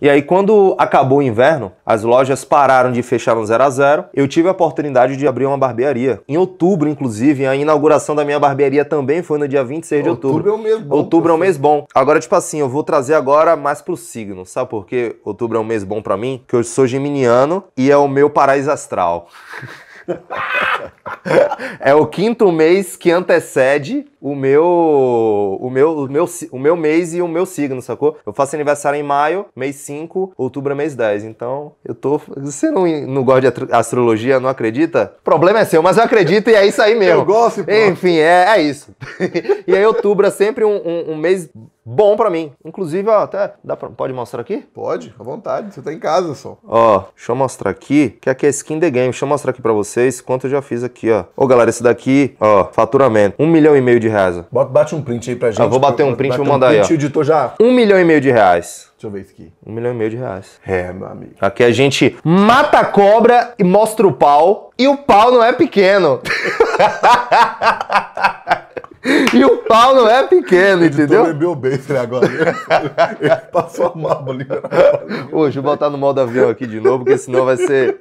E aí, quando acabou o inverno, as lojas pararam de fechar no 0 a 0 Eu tive a oportunidade de abrir uma barbearia. Em outubro, inclusive, a inauguração da minha barbearia também foi no dia 26 de outubro. Outubro é um mês bom. Outubro é um mês bom. Agora, tipo assim, eu vou trazer agora mais pro signo. Sabe por quê? Outubro é um mês bom para mim? Que eu sou geminiano e é o meu paraíso astral. é o quinto mês que antecede o meu, o meu, o meu, o meu mês e o meu signo, sacou? Eu faço aniversário em maio, mês 5, outubro é mês 10. Então, eu tô. Você não, não gosta de astrologia, não acredita? O problema é seu, mas eu acredito e é isso aí mesmo. Eu gosto, pô. Enfim, é, é isso. e aí, outubro é sempre um, um, um mês bom para mim. Inclusive, ó, até dá pra, pode mostrar aqui? Pode, à vontade. Você tá em casa só. Ó, deixa eu mostrar aqui, que aqui é skin the game. Deixa eu mostrar aqui para vocês quanto eu já fiz aqui, ó. Ô, galera, esse daqui, ó, faturamento. Um milhão e meio de reais. Bota, bate um print aí pra gente. Eu vou bater um print e vou mandar um print, aí. Ó. editor já. Um milhão e meio de reais. Deixa eu ver isso aqui. Um milhão e meio de reais. É, meu amigo. Aqui a gente mata a cobra e mostra o pau. E o pau não é pequeno. E o pau não é pequeno, entendeu? Ele bebeu bem né, agora. Ele passou a mão ali. Hoje eu botar no modo avião aqui de novo, porque senão vai ser.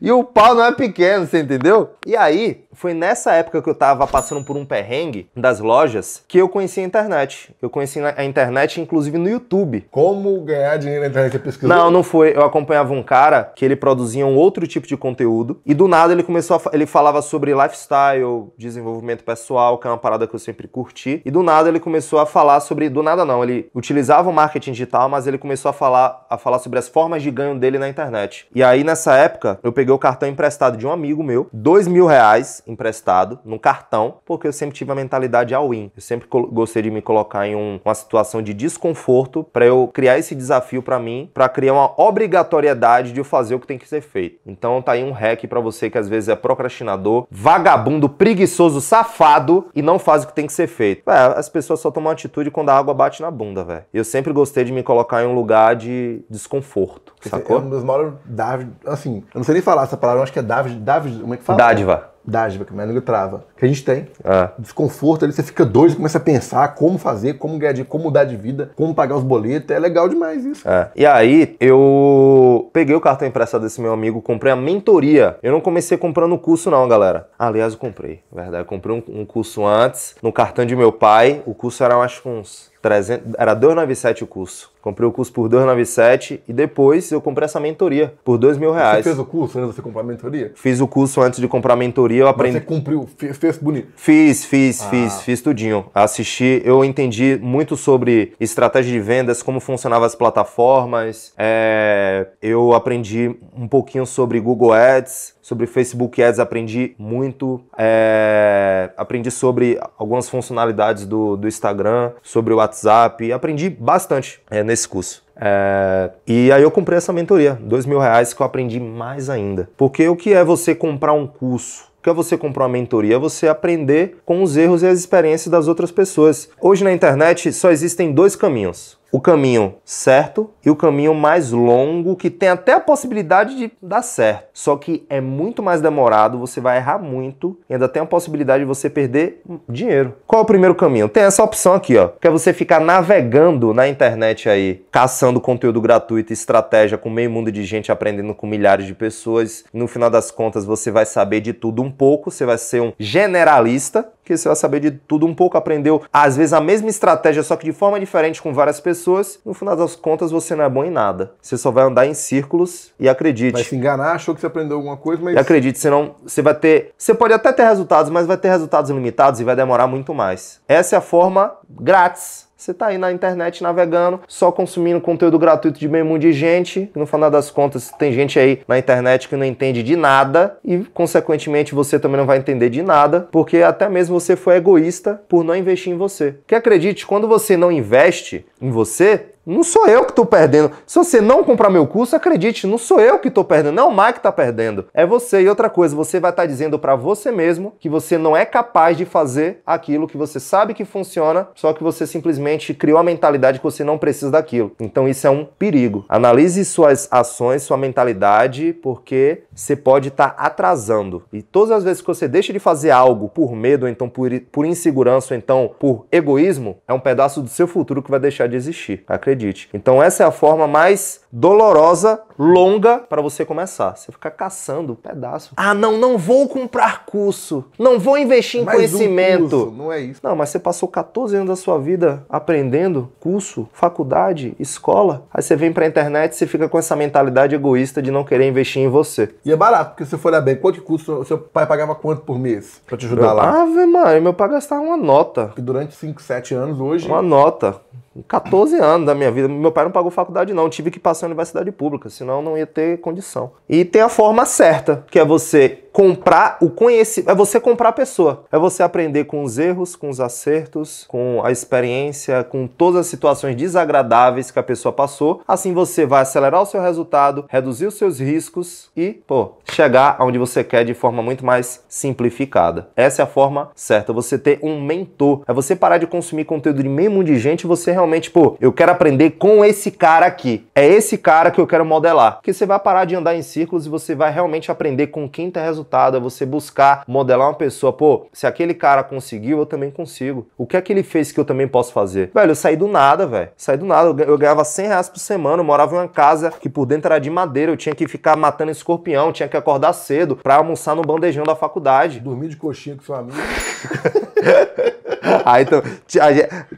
E o pau não é pequeno, você entendeu? E aí, foi nessa época que eu tava passando por um perrengue das lojas que eu conheci a internet. Eu conheci a internet, inclusive, no YouTube. Como ganhar dinheiro na internet? pesquisando? Não, não foi. Eu acompanhava um cara que ele produzia um outro tipo de conteúdo e do nada ele começou a... Ele falava sobre lifestyle, desenvolvimento pessoal, que é uma parada que eu sempre curti. E do nada ele começou a falar sobre... Do nada não, ele utilizava o marketing digital, mas ele começou a falar, a falar sobre as formas de ganho dele na internet. E aí, nessa época, eu peguei o cartão emprestado de um amigo meu, dois mil reais, emprestado no cartão, porque eu sempre tive a mentalidade all-in. Eu sempre gostei de me colocar em um, uma situação de desconforto para eu criar esse desafio para mim, para criar uma obrigatoriedade de eu fazer o que tem que ser feito. Então tá aí um hack para você que às vezes é procrastinador, vagabundo, preguiçoso, safado e não faz o que tem que ser feito. Vé, as pessoas só tomam atitude quando a água bate na bunda, velho. Eu sempre gostei de me colocar em um lugar de desconforto, sacou? É um dos maiores David, assim, eu não sei nem falar essa palavra, eu acho que é David, David, como é que fala? Dádiva dádiva, que minha língua trava, que a gente tem. É. Desconforto ali, você fica doido, começa a pensar como fazer, como ganhar de como mudar de vida, como pagar os boletos. É legal demais isso. É. E aí, eu peguei o cartão emprestado desse meu amigo, comprei a mentoria. Eu não comecei comprando o curso, não, galera. Aliás, eu comprei, verdade. Eu comprei um, um curso antes, no cartão de meu pai. O curso era, acho que uns 300, era 297 o curso. Comprei o curso por 297 e depois eu comprei essa mentoria por dois mil reais. Você fez o curso antes de comprar a mentoria? Fiz o curso antes de comprar a mentoria, eu aprendi. Mas você cumpriu, fez, fez bonito? Fiz, fiz, ah. fiz, fiz tudinho. Assisti, eu entendi muito sobre estratégia de vendas, como funcionavam as plataformas. É... eu aprendi um pouquinho sobre Google Ads, sobre Facebook Ads, aprendi muito. É... aprendi sobre algumas funcionalidades do, do Instagram, sobre o WhatsApp, aprendi bastante. É, nesse curso. É... E aí eu comprei essa mentoria, dois mil reais que eu aprendi mais ainda. Porque o que é você comprar um curso? que é você comprar uma mentoria, é você aprender com os erros e as experiências das outras pessoas. Hoje na internet só existem dois caminhos o caminho certo e o caminho mais longo, que tem até a possibilidade de dar certo. Só que é muito mais demorado, você vai errar muito e ainda tem a possibilidade de você perder dinheiro. Qual é o primeiro caminho? Tem essa opção aqui, ó, que é você ficar navegando na internet aí, caçando conteúdo gratuito, estratégia com meio mundo de gente aprendendo com milhares de pessoas. No final das contas, você vai saber de tudo um pouco, você vai ser um generalista que você vai saber de tudo um pouco, aprendeu às vezes a mesma estratégia, só que de forma diferente com várias pessoas. No final das contas, você não é bom em nada. Você só vai andar em círculos e acredite. Vai se enganar, achou que você aprendeu alguma coisa, mas. E acredite, senão Você vai ter. Você pode até ter resultados, mas vai ter resultados limitados e vai demorar muito mais. Essa é a forma grátis você tá aí na internet navegando, só consumindo conteúdo gratuito de bem mundo de gente. No final das contas, tem gente aí na internet que não entende de nada e, consequentemente, você também não vai entender de nada, porque até mesmo você foi egoísta por não investir em você. Que acredite, quando você não investe em você, não sou eu que estou perdendo. Se você não comprar meu curso, acredite, não sou eu que estou perdendo, não é o Mike que está perdendo. É você. E outra coisa, você vai estar tá dizendo para você mesmo que você não é capaz de fazer aquilo que você sabe que funciona, só que você simplesmente criou a mentalidade que você não precisa daquilo. Então isso é um perigo. Analise suas ações, sua mentalidade, porque você pode estar tá atrasando. E todas as vezes que você deixa de fazer algo por medo, ou então por, por insegurança, ou então por egoísmo, é um pedaço do seu futuro que vai deixar de existir. Acredite então essa é a forma mais dolorosa, longa para você começar. Você ficar caçando um pedaço. Ah, não, não vou comprar curso. Não vou investir em Mais conhecimento. Um curso, não é isso. Não, mas você passou 14 anos da sua vida aprendendo curso, faculdade, escola. Aí você vem para a internet, você fica com essa mentalidade egoísta de não querer investir em você. E é barato, porque se for bem, quanto custo seu pai pagava quanto por mês para te ajudar meu lá? Ah, velho, mano, meu pai gastava uma nota. Que durante 5, 7 anos hoje. Uma nota. 14 anos da minha vida. Meu pai não pagou faculdade, não. Tive que passar na universidade pública, senão não ia ter condição. E tem a forma certa, que é você comprar o conhecimento, é você comprar a pessoa. É você aprender com os erros, com os acertos, com a experiência, com todas as situações desagradáveis que a pessoa passou. Assim você vai acelerar o seu resultado, reduzir os seus riscos e, pô, chegar aonde você quer de forma muito mais simplificada. Essa é a forma certa, você ter um mentor. É você parar de consumir conteúdo de meio mundo de gente, você realmente, pô, eu quero aprender com esse cara aqui. É esse cara que eu quero modelar. Que você vai parar de andar em círculos e você vai realmente aprender com quem tem tá resultado resultado, é você buscar modelar uma pessoa, pô, se aquele cara conseguiu, eu também consigo. O que é que ele fez que eu também posso fazer? Velho, eu saí do nada, velho. Saí do nada. Eu ganhava 100 reais por semana, eu morava em uma casa que por dentro era de madeira, eu tinha que ficar matando escorpião, tinha que acordar cedo pra almoçar no bandejão da faculdade. Dormir de coxinha com sua amiga. Aí, então,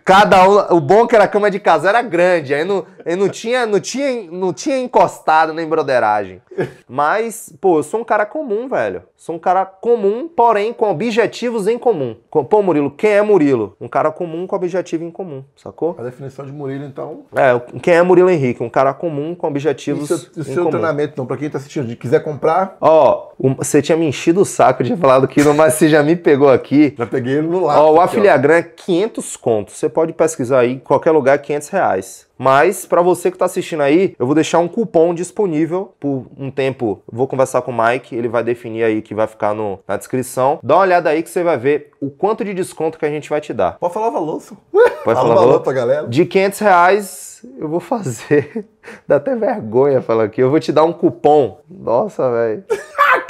cada um, o bom é que era a cama de casa era grande, aí não, aí não tinha, não tinha, não tinha encostado nem broderagem. Mas, pô, eu sou um cara comum, velho. Sou um cara comum, porém com objetivos em comum. Pô, Murilo, quem é Murilo? Um cara comum com objetivo em comum, sacou? A definição de Murilo, então. É, quem é Murilo Henrique? Um cara comum com objetivos. E seu, o seu comum. treinamento, então, pra quem tá assistindo, quiser comprar. Ó, você tinha me enchido o saco, tinha falado que não, mas você já me pegou aqui. Já peguei ele no lado. Ó, o Afiliagram é 500 contos. Você pode pesquisar aí, em qualquer lugar, 500 reais. Mas, para você que está assistindo aí, eu vou deixar um cupom disponível por um tempo. Vou conversar com o Mike, ele vai definir aí que vai ficar no, na descrição. Dá uma olhada aí que você vai ver o quanto de desconto que a gente vai te dar. Pode falar o valor, Pode falar o valor pra galera. De 500 reais, eu vou fazer. Dá até vergonha falar aqui. Eu vou te dar um cupom. Nossa, velho.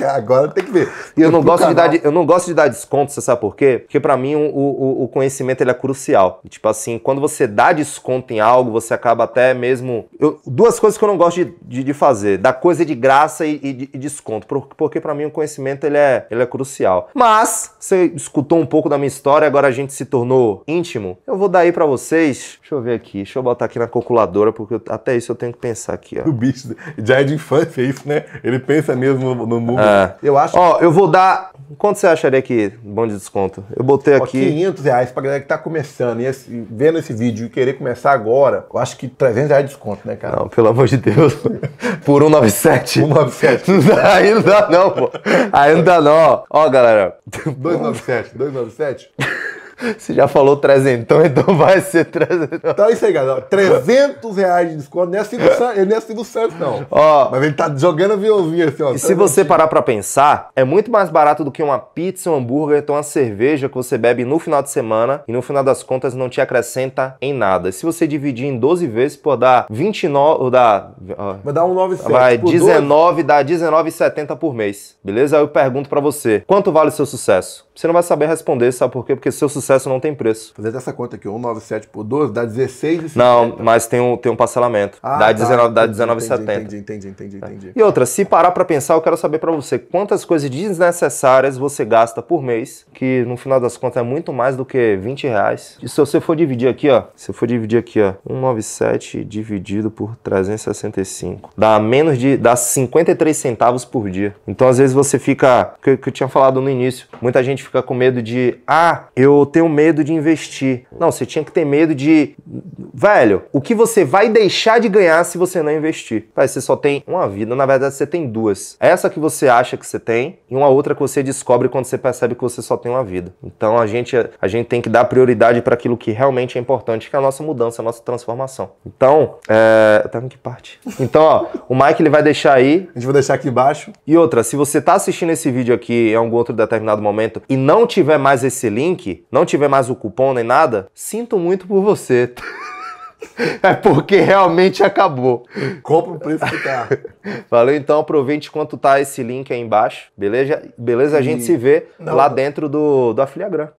agora tem que ver. E eu não, gosto de dar, de, eu não gosto de dar desconto, você sabe por quê? Porque para mim o, o, o, conhecimento ele é crucial. Tipo assim, quando você dá desconto em algo, você acaba até mesmo. Eu, duas coisas que eu não gosto de, de, de fazer: dar coisa de graça e, e, e desconto. Porque para mim o conhecimento ele é, ele é crucial. Mas, você escutou um pouco da minha história, agora a gente se tornou íntimo. Eu vou dar aí pra vocês. Deixa eu ver aqui, deixa eu botar aqui na calculadora, porque eu, até isso eu tenho que pensar aqui, ó. O bicho já é de infância, isso, né? Ele pensa mesmo no mundo. É. Eu acho. Ó, eu vou dar. Quanto você acharia que bom de desconto? Eu botei Ó, aqui. 500 reais pra galera que tá começando e esse, vendo esse vídeo e querer começar agora, eu acho que 300 reais de desconto, né, cara? Não, pelo amor de Deus. Por 197. 197. Aí não dá, não, pô. Aí não dá, não. Ó, galera. 297, 297. Se já falou trezentão, então vai ser trezentão. Então é isso aí, galera. 300 reais de desconto. Não é do Santos, não. É assim do Santos, é assim não. Ó, Mas ele tá jogando violinha. assim, ó. E se você parar pra pensar, é muito mais barato do que uma pizza, um hambúrguer, então uma cerveja que você bebe no final de semana e no final das contas não te acrescenta em nada. se você dividir em 12 vezes, pô, dá 29... dá... Ó, vai dar um Vai, 19, 12. dá 19,70 por mês. Beleza? Aí eu pergunto pra você, quanto vale o seu sucesso? Você não vai saber responder, sabe por quê? Porque seu sucesso não tem preço. Fazer essa conta aqui, 197 por 12 dá 16,50. Não, mas tem um, tem um parcelamento. Ah, dá tá, 19, dá 19,70. Entendi, entendi, entendi, é. entendi, E outra, se parar para pensar, eu quero saber para você quantas coisas desnecessárias você gasta por mês, que no final das contas é muito mais do que 20 reais. E se você for dividir aqui, ó, se for dividir aqui, ó, 197 dividido por 365, dá menos de, dá 53 centavos por dia. Então às vezes você fica, que, que eu tinha falado no início, muita gente ficar fica com medo de, ah, eu tenho medo de investir. Não, você tinha que ter medo de, velho, o que você vai deixar de ganhar se você não investir? Pai, você só tem uma vida, na verdade você tem duas. É essa que você acha que você tem e uma outra que você descobre quando você percebe que você só tem uma vida. Então a gente, a gente tem que dar prioridade para aquilo que realmente é importante, que é a nossa mudança, a nossa transformação. Então, é... eu tá em que parte? Então, ó, o Mike ele vai deixar aí. A gente vai deixar aqui embaixo. E outra, se você tá assistindo esse vídeo aqui em algum outro determinado momento e não tiver mais esse link, não tiver mais o cupom nem nada, sinto muito por você. É porque realmente acabou. Compra o preço que tá. Valeu, então aproveite quanto tá esse link aí embaixo, beleza? Beleza, a gente e... se vê não, lá dentro do, do Afiliagram.